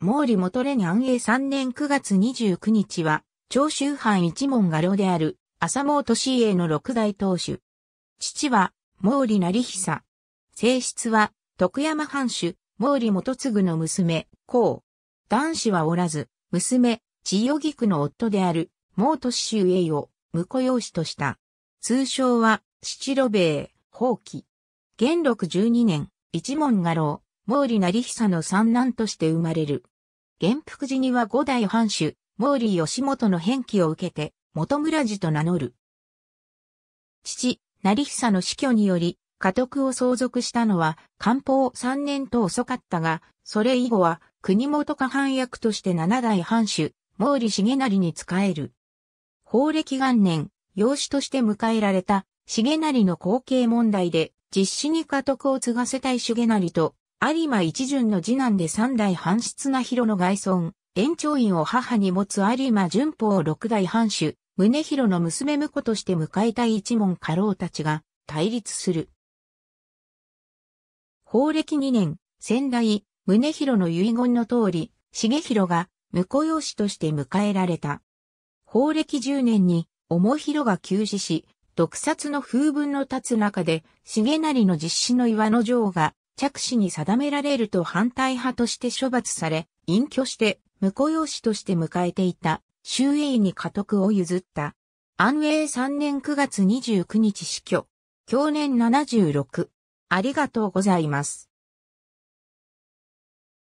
毛利元連安永3年9月29日は、長州藩一門画廊である、浅毛利家の六代当主。父は、毛利成久。性質は、徳山藩主、毛利元次の娘、孔。男子はおらず、娘、千代菊の夫である、毛利周英を、婿養子とした。通称は、七路米、放棄。元禄十二年、一門画廊、毛利成久の三男として生まれる。元福寺には五代藩主、毛利義元の返記を受けて、元村寺と名乗る。父、成久の死去により、家督を相続したのは、官報三年と遅かったが、それ以後は、国元家藩役として七代藩主、毛利重成に仕える。法暦元年、養子として迎えられた、重成の後継問題で、実施に家督を継がせたい重成と、有馬一巡の次男で三代半室な広の外孫、延長院を母に持つ有馬順法六代半主、宗広の娘婿として迎えた一門家老たちが対立する。法暦二年、先代、宗広の遺言の通り、重広が婿養子として迎えられた。法暦十年に、重広が急死し、毒殺の風文の立つ中で、重成の実施の岩の城が、着手に定められると反対派として処罰され、隠居して婿養子として迎えていた周囲に家督を譲った。安永3年9月29日死去。去年76。ありがとうございます。